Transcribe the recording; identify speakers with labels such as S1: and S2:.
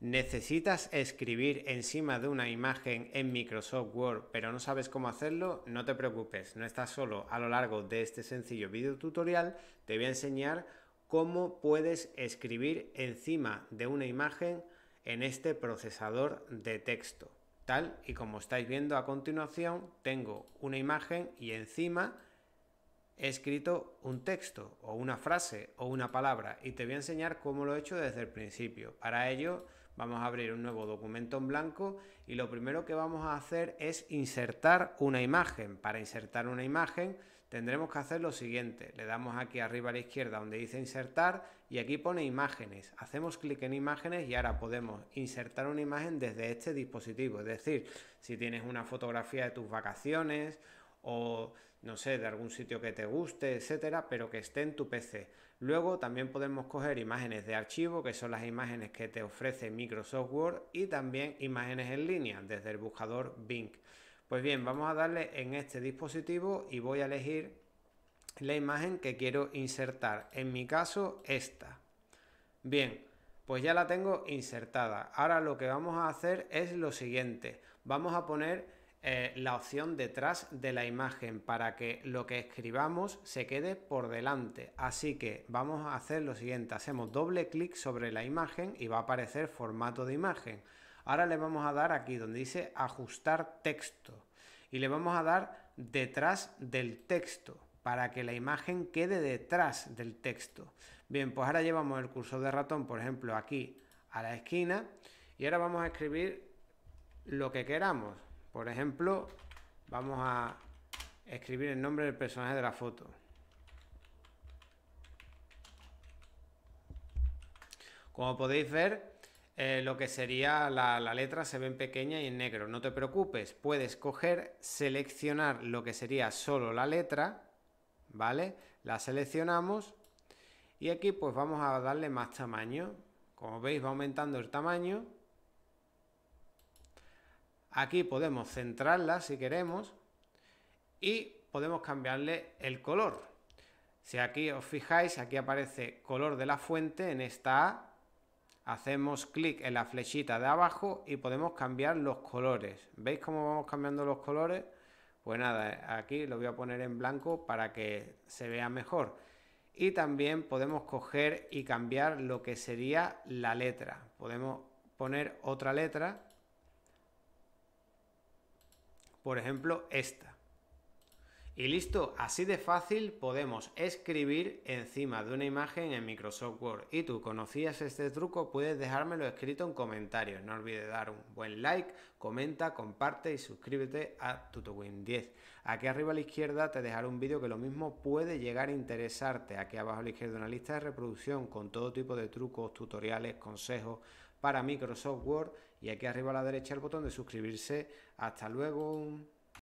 S1: ¿Necesitas escribir encima de una imagen en Microsoft Word pero no sabes cómo hacerlo? No te preocupes, no estás solo. A lo largo de este sencillo video tutorial te voy a enseñar cómo puedes escribir encima de una imagen en este procesador de texto. Tal y como estáis viendo a continuación, tengo una imagen y encima he escrito un texto o una frase o una palabra y te voy a enseñar cómo lo he hecho desde el principio. Para ello vamos a abrir un nuevo documento en blanco y lo primero que vamos a hacer es insertar una imagen. Para insertar una imagen tendremos que hacer lo siguiente. Le damos aquí arriba a la izquierda donde dice insertar y aquí pone imágenes. Hacemos clic en imágenes y ahora podemos insertar una imagen desde este dispositivo. Es decir, si tienes una fotografía de tus vacaciones o no sé, de algún sitio que te guste, etcétera, pero que esté en tu PC. Luego también podemos coger imágenes de archivo, que son las imágenes que te ofrece Microsoft Word, y también imágenes en línea desde el buscador Bing. Pues bien, vamos a darle en este dispositivo y voy a elegir la imagen que quiero insertar. En mi caso, esta. Bien, pues ya la tengo insertada. Ahora lo que vamos a hacer es lo siguiente. Vamos a poner eh, la opción detrás de la imagen para que lo que escribamos se quede por delante. Así que vamos a hacer lo siguiente, hacemos doble clic sobre la imagen y va a aparecer formato de imagen. Ahora le vamos a dar aquí donde dice ajustar texto y le vamos a dar detrás del texto para que la imagen quede detrás del texto. Bien, pues ahora llevamos el cursor de ratón, por ejemplo, aquí a la esquina y ahora vamos a escribir lo que queramos. Por ejemplo, vamos a escribir el nombre del personaje de la foto. Como podéis ver, eh, lo que sería la, letra se ve en pequeña y en negro. No te preocupes, puedes coger, seleccionar lo que sería solo la letra, ¿vale? La seleccionamos y aquí pues vamos a darle más tamaño. Como veis va aumentando el tamaño Aquí podemos centrarla si queremos y podemos cambiarle el color. Si aquí os fijáis, aquí aparece color de la fuente en esta A. Hacemos clic en la flechita de abajo y podemos cambiar los colores. ¿Veis cómo vamos cambiando los colores? Pues nada, aquí lo voy a poner en blanco para que se vea mejor. Y también podemos coger y cambiar lo que sería la letra. Podemos poner otra letra por ejemplo, esta. Y listo, así de fácil podemos escribir encima de una imagen en Microsoft Word. Y tú conocías este truco, puedes dejármelo escrito en comentarios. No olvides dar un buen like, comenta, comparte y suscríbete a TutoWin 10. Aquí arriba a la izquierda te dejaré un vídeo que lo mismo puede llegar a interesarte. Aquí abajo a la izquierda una lista de reproducción con todo tipo de trucos, tutoriales, consejos para Microsoft Word. Y aquí arriba a la derecha el botón de suscribirse. Hasta luego.